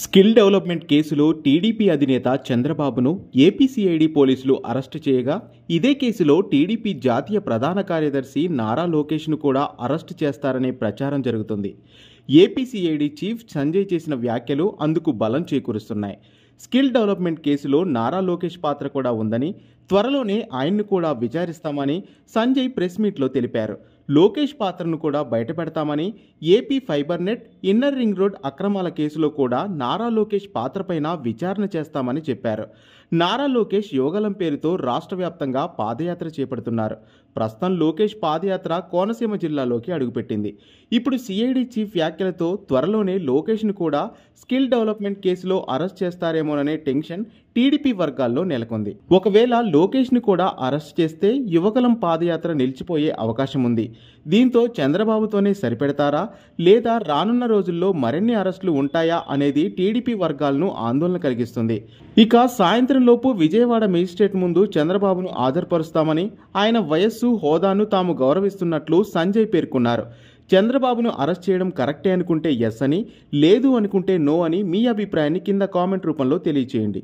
skill development కేసులో TDP అధినేత చంద్రబాబును ఏపీసీఐడి పోలీసులు అరెస్టు చేయగా ఇదే కేసులో టీడీపీ జాతీయ ప్రధాన కార్యదర్శి నారా లోకేష్ను కూడా అరెస్టు చేస్తారనే ప్రచారం జరుగుతుంది ఏపీసీఐడి చీఫ్ సంజయ్ చేసిన వ్యాఖ్యలు అందుకు బలం చేకూరుస్తున్నాయి స్కిల్ డెవలప్మెంట్ కేసులో నారా లోకేష్ పాత్ర కూడా ఉందని త్వరలోనే ఆయన్ను కూడా విచారిస్తామని సంజయ్ ప్రెస్ మీట్లో తెలిపారు లోకేష్ పాత్రను కూడా బయటపెడతామని AP fiber net inner ring road అక్రమాల కేసులో కూడా నారా లోకేష్ పాత్రపైన విచారణ చేస్తామని చెప్పారు నారా లోకేష్ యోగలం పేరుతో రాష్ట్ర వ్యాప్తంగా పాదయాత్ర చేపడుతున్నారు ప్రస్తుతం లోకేష్ పాదయాత్ర కోనసీమ జిల్లాలోకి అడుగుపెట్టింది ఇప్పుడు సిఐడి చీఫ్ వ్యాఖ్యలతో త్వరలోనే లోకేష్ను కూడా స్కిల్ డెవలప్మెంట్ కేసులో అరెస్ట్ చేస్తారేమోననే టెన్షన్ టీడీపీ వర్గాల్లో నెలకొంది ఒకవేళ లోకేష్ను కూడా అరెస్ట్ చేస్తే యువకులం పాదయాత్ర నిలిచిపోయే అవకాశం ఉంది దీంతో చంద్రబాబుతోనే సరిపెడతారా లేదా రానున్న రోజుల్లో మరిన్ని అరెస్టులు ఉంటాయా అనేది టీడీపీ వర్గాలను ఆందోళన కలిగిస్తుంది ఇక సాయంత్రం లోపు విజయవాడ మేజిస్ట్రేట్ ముందు చంద్రబాబును ఆధారపరుస్తామని ఆయన వయస్సు హోదాను తాము గౌరవిస్తున్నట్లు సంజయ్ పేర్కొన్నారు చంద్రబాబును అరెస్ట్ చేయడం కరెక్టే అనుకుంటే ఎస్ అని లేదు అనుకుంటే నో అని మీ అభిప్రాయాన్ని కింద కామెంట్ రూపంలో తెలియచేయండి